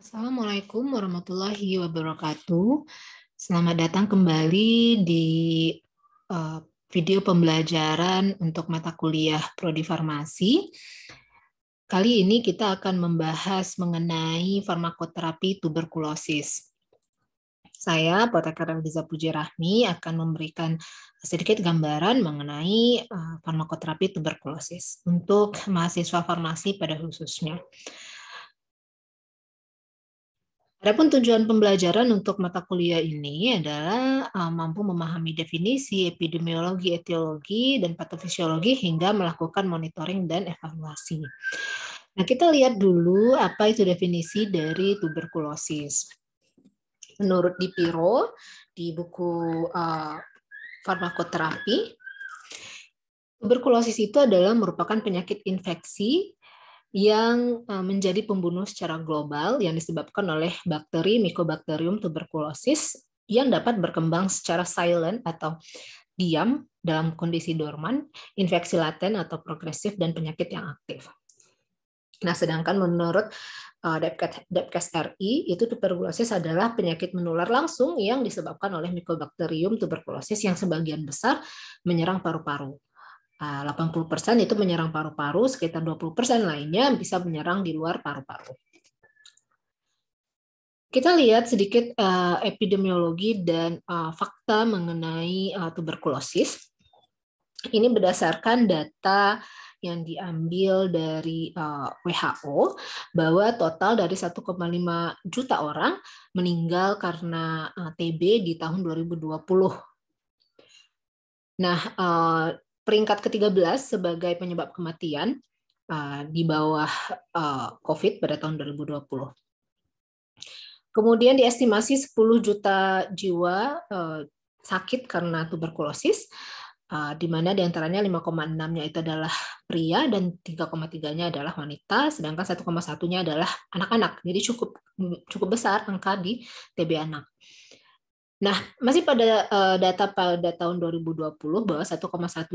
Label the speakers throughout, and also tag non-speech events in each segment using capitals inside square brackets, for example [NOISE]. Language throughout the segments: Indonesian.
Speaker 1: Assalamualaikum warahmatullahi wabarakatuh. Selamat datang kembali di uh, video pembelajaran untuk mata kuliah Prodi Farmasi. Kali ini kita akan membahas mengenai farmakoterapi tuberkulosis. Saya, Potekar Eliza Puji Rahmi, akan memberikan sedikit gambaran mengenai uh, farmakoterapi tuberkulosis untuk mahasiswa farmasi pada khususnya. Adapun tujuan pembelajaran untuk mata kuliah ini adalah eh, mampu memahami definisi epidemiologi, etiologi, dan patofisiologi hingga melakukan monitoring dan evaluasi. Nah, kita lihat dulu apa itu definisi dari tuberkulosis. Menurut Dipiro di buku uh, farmakoterapi, tuberkulosis itu adalah merupakan penyakit infeksi yang eh, menjadi pembunuh secara global yang disebabkan oleh bakteri Mycobacterium tuberculosis yang dapat berkembang secara silent atau diam dalam kondisi dorman, infeksi laten atau progresif dan penyakit yang aktif. Nah, sedangkan menurut eh, Depkes RI itu tuberkulosis adalah penyakit menular langsung yang disebabkan oleh Mycobacterium tuberculosis yang sebagian besar menyerang paru-paru. 80% ah, itu menyerang paru-paru, sekitar 20% lainnya bisa menyerang di luar paru-paru. Kita lihat sedikit eh, epidemiologi dan eh, fakta mengenai eh, tuberkulosis. Ini berdasarkan data yang diambil dari WHO bahwa total dari 1,5 juta orang meninggal karena TB di tahun 2020. Nah, peringkat ke-13 sebagai penyebab kematian uh, di bawah uh, COVID pada tahun 2020. Kemudian diestimasi 10 juta jiwa uh, sakit karena tuberkulosis, uh, di mana diantaranya 5,6-nya itu adalah pria dan 3,3-nya adalah wanita, sedangkan 1,1-nya adalah anak-anak. Jadi cukup cukup besar angka di TB anak. Nah, masih pada uh, data pada tahun 2020 bahwa 1,1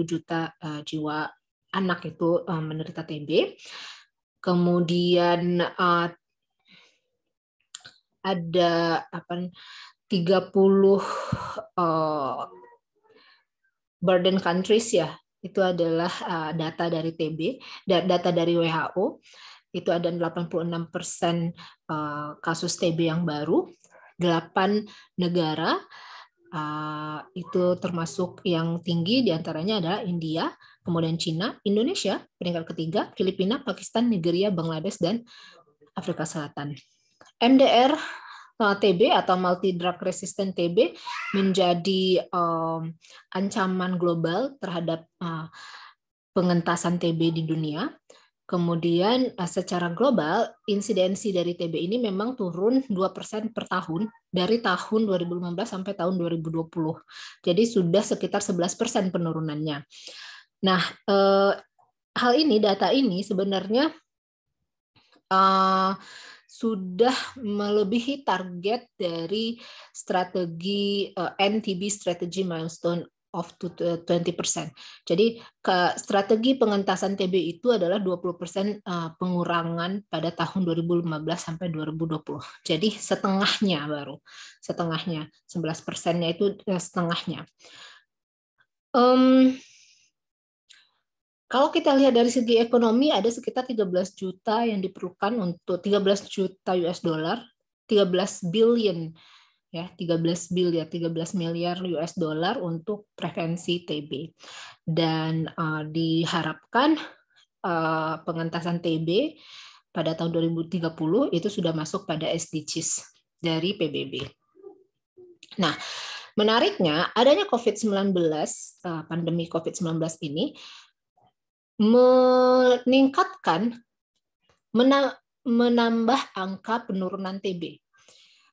Speaker 1: juta uh, jiwa anak itu uh, menderita TB. Kemudian uh, ada apa 30 uh, burden countries ya. Itu adalah uh, data dari TB, data dari WHO itu ada 86% kasus TB yang baru, delapan negara eh, itu termasuk yang tinggi diantaranya adalah India, kemudian Cina, Indonesia peringkat ketiga, Filipina, Pakistan, Nigeria, Bangladesh dan Afrika Selatan. MDR eh, TB atau multi drug resistant TB menjadi um, ancaman global terhadap uh, pengentasan TB di dunia. Kemudian eh, secara global, insidensi dari TB ini memang turun 2% per tahun dari tahun 2015 sampai tahun 2020. Jadi sudah sekitar 11% penurunannya. Nah, eh, hal ini, data ini sebenarnya eh, sudah melebihi target dari strategi NTB Strategy Milestone of 20%. Eh, Jadi ke, strategi pengentasan TB itu adalah 20% eh, pengurangan pada tahun 2015 sampai 2020. Jadi setengahnya baru, setengahnya 11%-nya itu eh, setengahnya. Um, kalau kita lihat dari segi ekonomi ada sekitar 13 juta yang diperlukan untuk 13 juta US dollar, 13 billion ya 13 ya, miliar 13 miliar US dollar untuk prevensi TB dan uh, diharapkan uh, pengentasan TB pada tahun 2030 itu sudah masuk pada SDGs dari PBB. Nah, menariknya adanya COVID-19 eh, pandemi COVID-19 ini meningkatkan menambah angka penurunan TB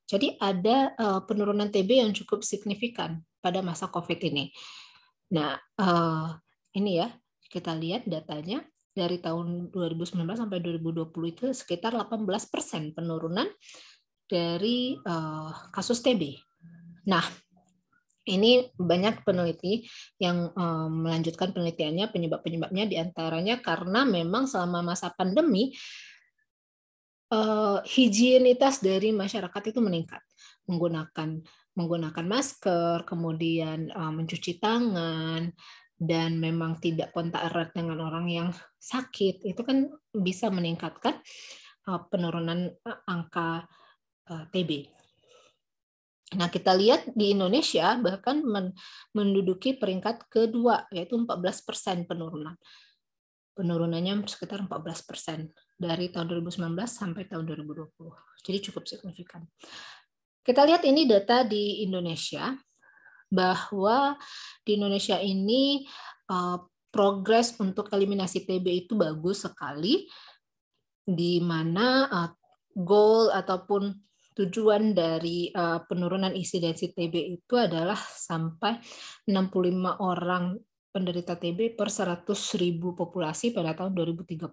Speaker 1: jadi ada eh, penurunan TB yang cukup signifikan pada masa COVID ini. Nah, eh, ini ya, kita lihat datanya dari tahun 2019 sampai 2020 itu sekitar 18% persen penurunan dari eh, kasus TB. Nah, ini banyak peneliti yang melanjutkan penelitiannya penyebab-penyebabnya diantaranya karena memang selama masa pandemi uh, higienitas dari masyarakat itu meningkat menggunakan menggunakan masker, kemudian uh, mencuci tangan, dan memang tidak kontak erat dengan orang yang sakit, itu kan bisa meningkatkan uh, penurunan angka uh, TB. Nah, kita lihat di Indonesia bahkan menduduki peringkat kedua, yaitu 14% persen penurunan. Penurunannya sekitar 14%. persen dari tahun 2019 sampai tahun 2020. Jadi cukup signifikan. Kita lihat ini data di Indonesia bahwa di Indonesia ini uh, progres untuk eliminasi TB itu bagus sekali di mana uh, goal ataupun tujuan dari uh, penurunan insidensi TB itu adalah sampai 65 orang penderita TB per 100.000 populasi pada tahun 2030.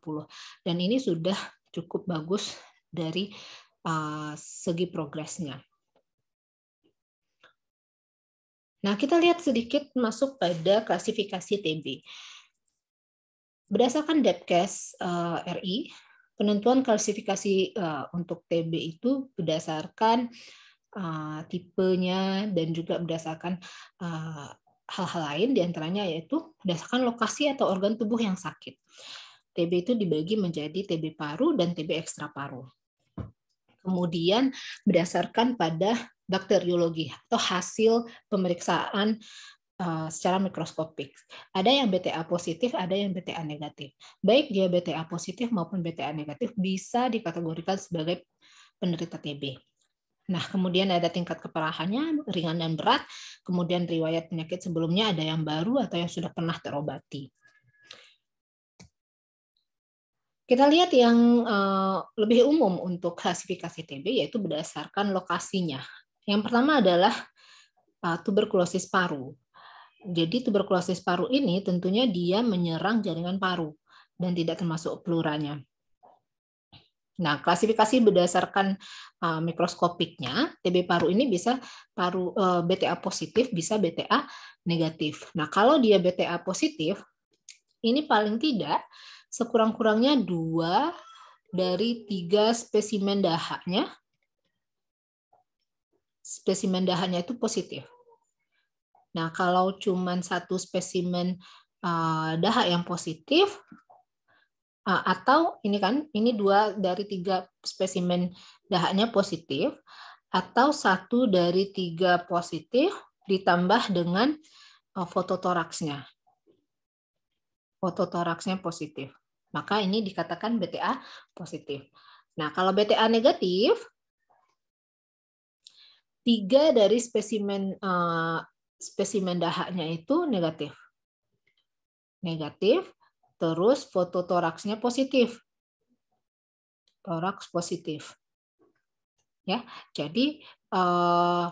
Speaker 1: Dan ini sudah cukup bagus dari uh, segi progresnya. Nah, kita lihat sedikit masuk pada klasifikasi TB. Berdasarkan Depkes uh, eh, RI, penentuan klasifikasi uh, untuk TB itu berdasarkan uh, tipenya dan juga berdasarkan uh, hal-hal lain diantaranya yaitu berdasarkan lokasi atau organ tubuh yang sakit. TB itu dibagi menjadi TB paru dan TB ekstra paru. Kemudian berdasarkan pada bakteriologi atau hasil pemeriksaan eh, secara mikroskopik. Ada yang BTA positif, ada yang BTA negatif. Baik dia BTA positif maupun BTA negatif bisa dikategorikan sebagai penderita TB. Nah, kemudian ada tingkat keparahannya, ringan dan berat, kemudian riwayat penyakit sebelumnya ada yang baru atau yang sudah pernah terobati. Kita lihat yang eh, lebih umum untuk klasifikasi TB yaitu berdasarkan lokasinya. Yang pertama adalah eh, tuberkulosis paru. Jadi tuberkulosis paru ini tentunya dia menyerang jaringan paru dan tidak termasuk pluranya. Nah, klasifikasi berdasarkan uh, mikroskopiknya, TB paru ini bisa paru uh, BTA positif, bisa BTA negatif. Nah, kalau dia BTA positif, ini paling tidak sekurang-kurangnya dua dari tiga spesimen dahaknya. Spesimen dahaknya itu positif. Nah, kalau cuma satu spesimen uh, dahak yang positif, Ah, atau ini kan ini dua dari tiga spesimen dahaknya positif atau satu dari tiga positif ditambah dengan eh, foto toraksnya foto toraksnya positif maka ini dikatakan BTA positif nah kalau BTA negatif tiga dari spesimen eh, spesimen dahaknya itu negatif negatif terus foto toraksnya positif. Toraks positif. Ya, jadi eh,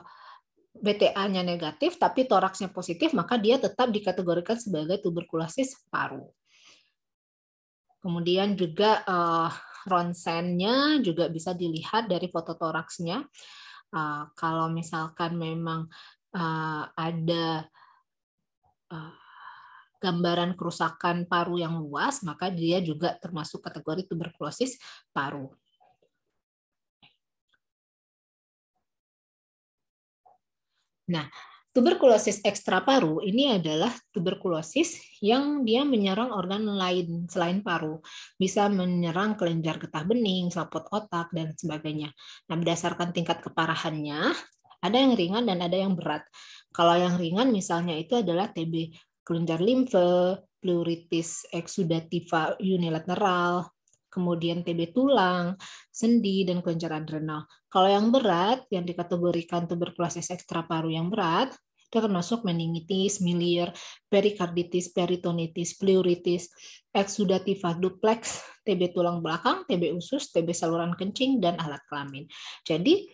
Speaker 1: BTA-nya negatif tapi toraksnya positif, maka dia tetap dikategorikan sebagai tuberkulosis paru. Kemudian juga eh, ronsennya juga bisa dilihat dari foto toraksnya. Eh, kalau misalkan memang ada gambaran kerusakan paru yang luas, maka dia juga termasuk kategori tuberkulosis paru. Nah, tuberkulosis ekstraparu ini adalah tuberkulosis yang dia menyerang organ lain selain paru. Bisa menyerang kelenjar getah bening, selaput otak, dan sebagainya. Nah, berdasarkan tingkat keparahannya, ada yang ringan dan ada yang berat. Kalau yang ringan misalnya itu adalah TB kelenjar limfe, pleuritis exudativa unilateral, kemudian TB tulang, sendi, dan kelenjar adrenal. Kalau yang berat, yang dikategorikan tuberkulosis ekstra paru yang berat, itu termasuk meningitis, miliar, perikarditis, peritonitis, pleuritis, exudativa duplex, TB tulang belakang, TB usus, TB saluran kencing, dan alat kelamin. Jadi,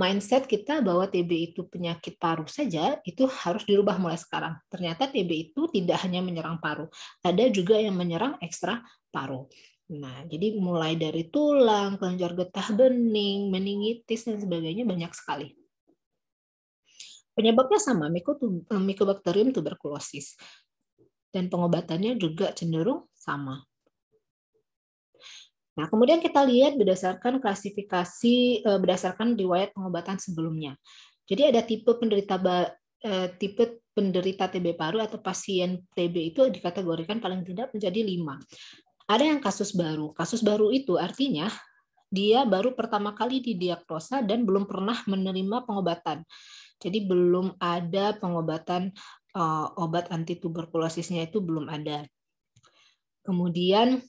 Speaker 1: mindset kita bahwa TB itu penyakit paru saja itu harus dirubah mulai sekarang. Ternyata TB itu tidak hanya menyerang paru, ada juga yang menyerang ekstra paru. Nah, jadi mulai dari tulang, kelenjar getah bening, meningitis dan sebagainya banyak sekali. Penyebabnya sama, mikobakterium tuberkulosis. Dan pengobatannya juga cenderung sama. Nah, kemudian kita lihat berdasarkan klasifikasi eh, berdasarkan riwayat pengobatan sebelumnya. Jadi ada tipe penderita eh, tipe penderita TB paru atau pasien TB itu dikategorikan paling tidak menjadi lima. Ada yang kasus baru. Kasus baru itu artinya dia baru pertama kali didiagnosa dan belum pernah menerima pengobatan. Jadi belum ada pengobatan eh, obat anti tuberkulosisnya itu belum ada. Kemudian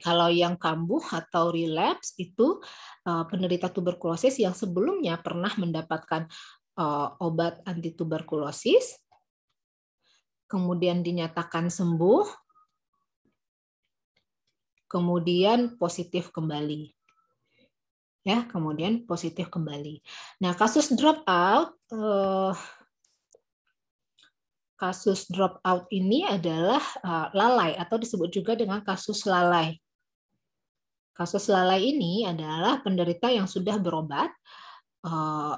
Speaker 1: kalau yang kambuh atau relapse itu eh, penderita tuberkulosis yang sebelumnya pernah mendapatkan eh, obat anti tuberkulosis, kemudian dinyatakan sembuh, kemudian positif kembali. Ya, kemudian positif kembali. Nah, kasus drop out uh, eh, kasus drop out ini adalah uh, lalai atau disebut juga dengan kasus lalai. Kasus lalai ini adalah penderita yang sudah berobat, eh,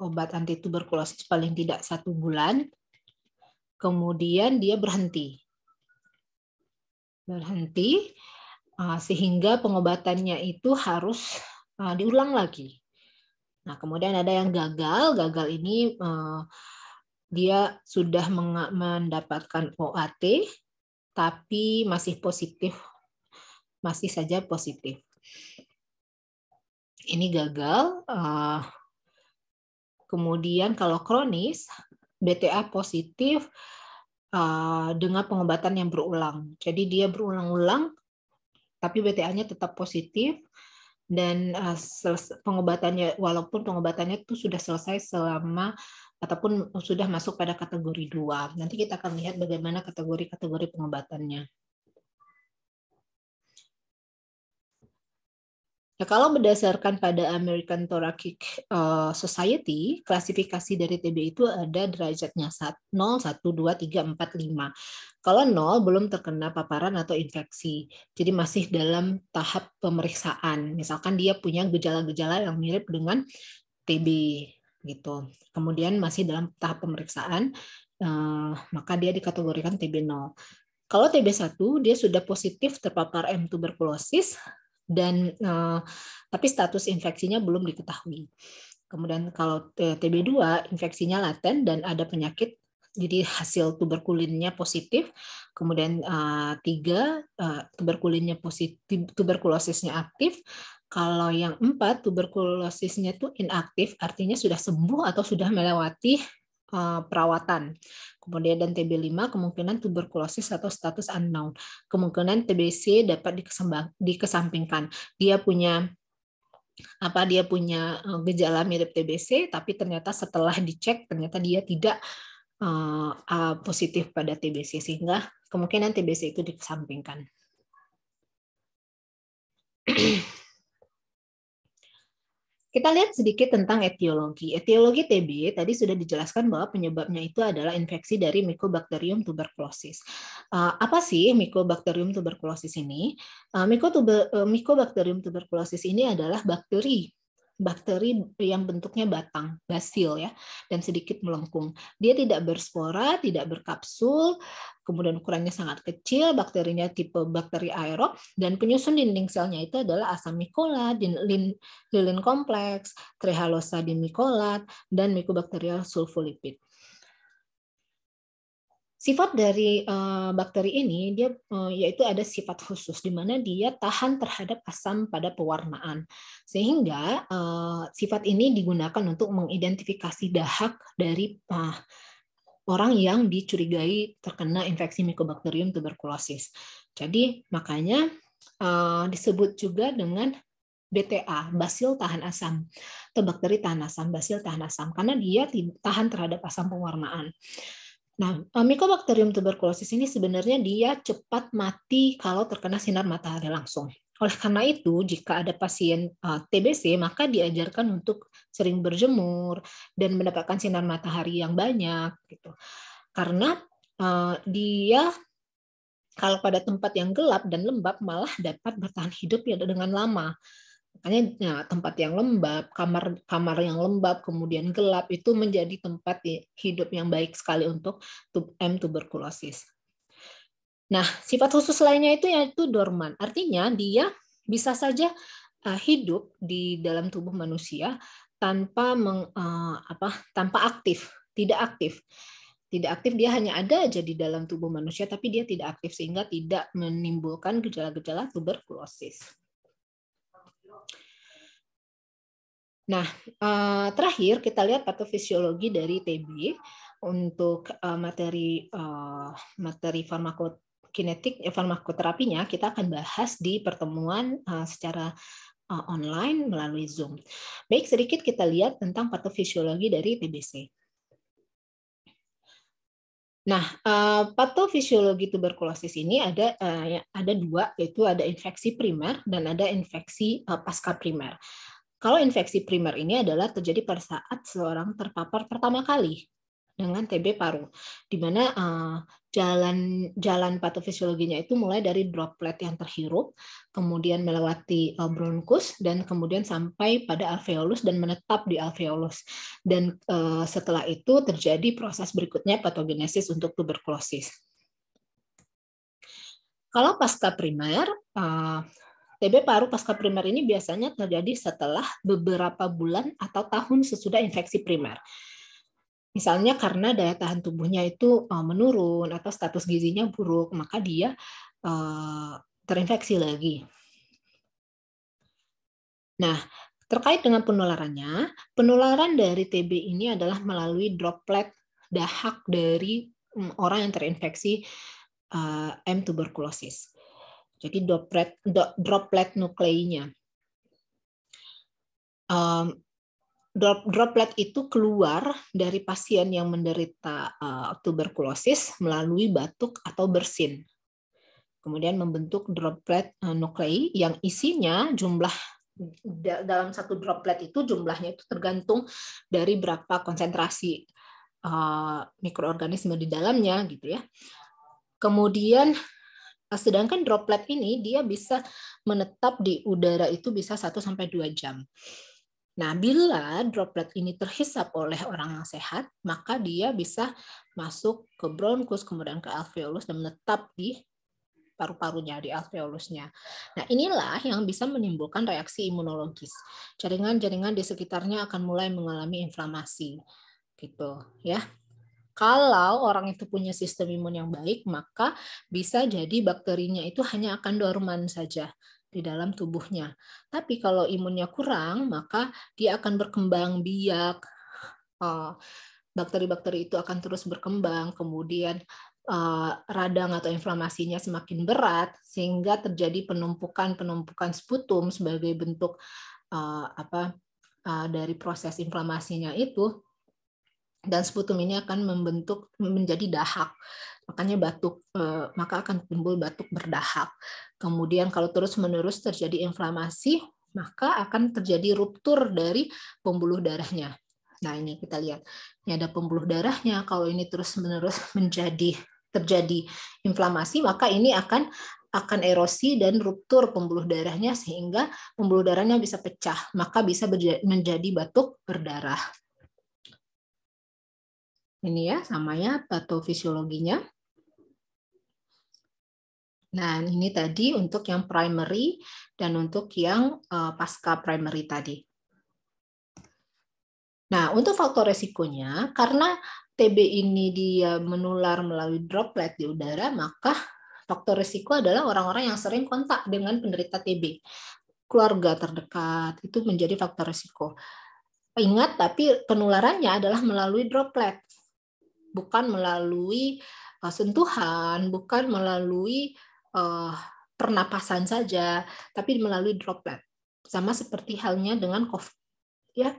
Speaker 1: obat anti tuberkulosis paling tidak satu bulan, kemudian dia berhenti. Berhenti, eh, sehingga pengobatannya itu harus eh, diulang lagi. Nah, kemudian ada yang gagal. Gagal ini dia sudah mendapatkan OAT tapi masih positif masih saja positif. Ini gagal. Eh, kemudian kalau kronis, BTA positif eh, dengan pengobatan yang berulang. Jadi dia berulang-ulang, tapi BTA-nya tetap positif dan eh, pengobatannya walaupun pengobatannya itu sudah selesai selama ataupun sudah masuk pada kategori 2. Nanti kita akan lihat bagaimana kategori-kategori pengobatannya. Nah, kalau berdasarkan pada American Thoracic uh, Society, klasifikasi dari TB itu ada derajatnya 0, 1, 2, 3, 4, 5. Kalau 0 belum terkena paparan atau infeksi, jadi masih dalam tahap pemeriksaan. Misalkan dia punya gejala-gejala yang mirip dengan TB gitu. Kemudian masih dalam tahap pemeriksaan, uh, maka dia dikategorikan TB 0. Kalau TB1 dia sudah positif terpapar M tuberkulosis, dan eh, tapi status infeksinya belum diketahui. Kemudian kalau TB2 infeksinya laten dan ada penyakit jadi hasil tuberkulinnya positif, kemudian uh, tiga uh, tuberkulinnya positif, tuberkulosisnya aktif. Kalau yang empat tuberkulosisnya itu inaktif, artinya sudah sembuh atau sudah melewati Eh, perawatan. Kemudian dan TB5 kemungkinan tuberkulosis atau status unknown. Kemungkinan TBC dapat dikesampingkan. Dia punya apa dia punya eh, gejala mirip TBC tapi ternyata setelah dicek ternyata dia tidak uh, positif pada TBC sehingga kemungkinan TBC itu dikesampingkan. [CLEARS THROAT] Kita lihat sedikit tentang etiologi. Etiologi TB tadi sudah dijelaskan bahwa penyebabnya itu adalah infeksi dari Mycobacterium tuberculosis. Eh, apa sih Mycobacterium tuberculosis ini? Uh, Mycobacterium tuberculosis ini adalah bakteri bakteri yang bentuknya batang, basil ya, dan sedikit melengkung. Dia tidak berspora, tidak berkapsul, kemudian ukurannya sangat kecil, bakterinya tipe bakteri aerob, dan penyusun dinding selnya itu adalah asam mikolat, lilin, kompleks, trehalosa, dimikolat, dan mikobakterial sulfolipid. Sifat dari eh, bakteri ini dia eh, yaitu ada sifat khusus di mana dia tahan terhadap asam pada pewarnaan. Sehingga eh, sifat ini digunakan untuk mengidentifikasi dahak dari orang yang dicurigai terkena infeksi Mycobacterium tuberculosis. Jadi makanya disebut juga dengan BTA, basil tahan asam, atau bakteri tahan asam, basil tahan asam, karena dia tahan terhadap asam pewarnaan. Nah, Mycobacterium tuberculosis ini sebenarnya dia cepat mati kalau terkena sinar matahari langsung. Oleh karena itu, jika ada pasien eh, TBC, maka diajarkan untuk sering berjemur dan mendapatkan sinar matahari yang banyak, gitu. Karena eh, dia kalau pada tempat yang gelap dan lembab malah dapat bertahan hidup ya dengan lama. Makanya ya, tempat yang lembab, kamar kamar yang lembab, kemudian gelap itu menjadi tempat hidup yang baik sekali untuk M tuberkulosis. Nah, sifat khusus lainnya itu yaitu dorman. Artinya dia bisa saja e, hidup di dalam tubuh manusia tanpa meng, e, apa tanpa aktif, tidak aktif. Tidak aktif dia hanya ada aja di dalam tubuh manusia tapi dia tidak aktif sehingga tidak menimbulkan gejala-gejala tuberkulosis. Nah, eh, terakhir kita lihat patofisiologi dari TB untuk eh, materi eh, materi farmakokinetik farmakoterapinya kita akan bahas di pertemuan secara online melalui Zoom. Baik, sedikit kita lihat tentang patofisiologi dari TBC. Nah, patofisiologi tuberkulosis ini ada ada dua, yaitu ada infeksi primer dan ada infeksi pasca primer. Kalau infeksi primer ini adalah terjadi pada saat seorang terpapar pertama kali dengan TB paru, di mana eh, jalan jalan patofisiologinya itu mulai dari droplet yang terhirup, kemudian melewati eh, bronkus dan kemudian sampai pada alveolus dan menetap di alveolus. Dan eh, setelah itu terjadi proses berikutnya patogenesis untuk tuberkulosis. Kalau pasca primer, TB paru pasca primer ini biasanya terjadi setelah beberapa bulan atau tahun sesudah infeksi primer. Misalnya karena daya tahan tubuhnya itu e, menurun atau status gizinya buruk, maka dia e, terinfeksi lagi. Nah, terkait dengan penularannya, penularan dari TB ini adalah melalui droplet dahak dari orang yang terinfeksi e, M tuberkulosis jadi droplet droplet nukleinnya. Um, droplet itu keluar dari pasien yang menderita uh, tuberkulosis melalui batuk atau bersin. Kemudian membentuk droplet uh, nuklei yang isinya jumlah dalam satu droplet itu jumlahnya itu tergantung dari berapa konsentrasi uh, mikroorganisme di dalamnya gitu ya. Kemudian Nah, sedangkan droplet ini dia bisa menetap di udara itu bisa 1 sampai 2 jam. Nah, bila droplet ini terhisap oleh orang yang sehat, maka dia bisa masuk ke bronkus, kemudian ke alveolus dan menetap di paru-parunya, di alveolusnya. Nah, inilah yang bisa menimbulkan reaksi imunologis. Jaringan-jaringan di sekitarnya akan mulai mengalami inflamasi. Gitu, ya. Kalau orang itu punya sistem imun yang baik, maka bisa jadi bakterinya itu hanya akan dorman saja di dalam tubuhnya. Tapi kalau imunnya kurang, maka dia akan berkembang biak. Oh, bakteri-bakteri itu akan terus berkembang, kemudian eh, radang atau inflamasinya semakin berat sehingga terjadi penumpukan-penumpukan sputum sebagai bentuk eh, apa eh, dari proses inflamasinya itu dan sputum ini akan membentuk menjadi dahak makanya batuk eh, maka akan timbul batuk berdahak kemudian kalau terus menerus terjadi inflamasi maka akan terjadi ruptur dari pembuluh darahnya nah ini kita lihat ini ada pembuluh darahnya kalau ini terus menerus menjadi terjadi inflamasi maka ini akan akan erosi dan ruptur pembuluh darahnya sehingga pembuluh darahnya bisa pecah maka bisa menjadi batuk berdarah ini ya, sama ya patofisiologinya. Nah, ini tadi untuk yang primary dan untuk yang uh, pasca primary tadi. Nah, untuk faktor resikonya, karena TB ini dia menular melalui droplet di udara, maka faktor resiko adalah orang-orang yang sering kontak dengan penderita TB. Keluarga terdekat itu menjadi faktor resiko. Ingat, tapi penularannya adalah melalui droplet bukan melalui uh, sentuhan, bukan melalui uh, pernapasan saja, tapi melalui droplet. Sama seperti halnya dengan COVID, ya.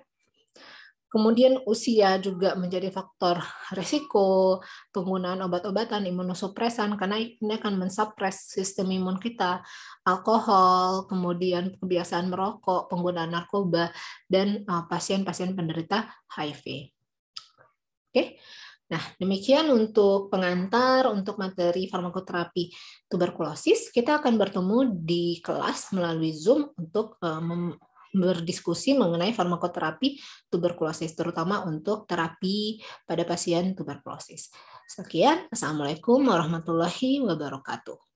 Speaker 1: Kemudian usia juga menjadi faktor resiko penggunaan obat-obatan imunosupresan karena ini akan mensupres sistem imun kita, alkohol, kemudian kebiasaan merokok, penggunaan narkoba, dan eh, pasien-pasien penderita HIV. Oke, Nah, demikian untuk pengantar untuk materi farmakoterapi tuberkulosis. Kita akan bertemu di kelas melalui Zoom untuk eh, berdiskusi mengenai farmakoterapi tuberkulosis, terutama untuk terapi pada pasien tuberkulosis. Sekian, Assalamualaikum warahmatullahi wabarakatuh.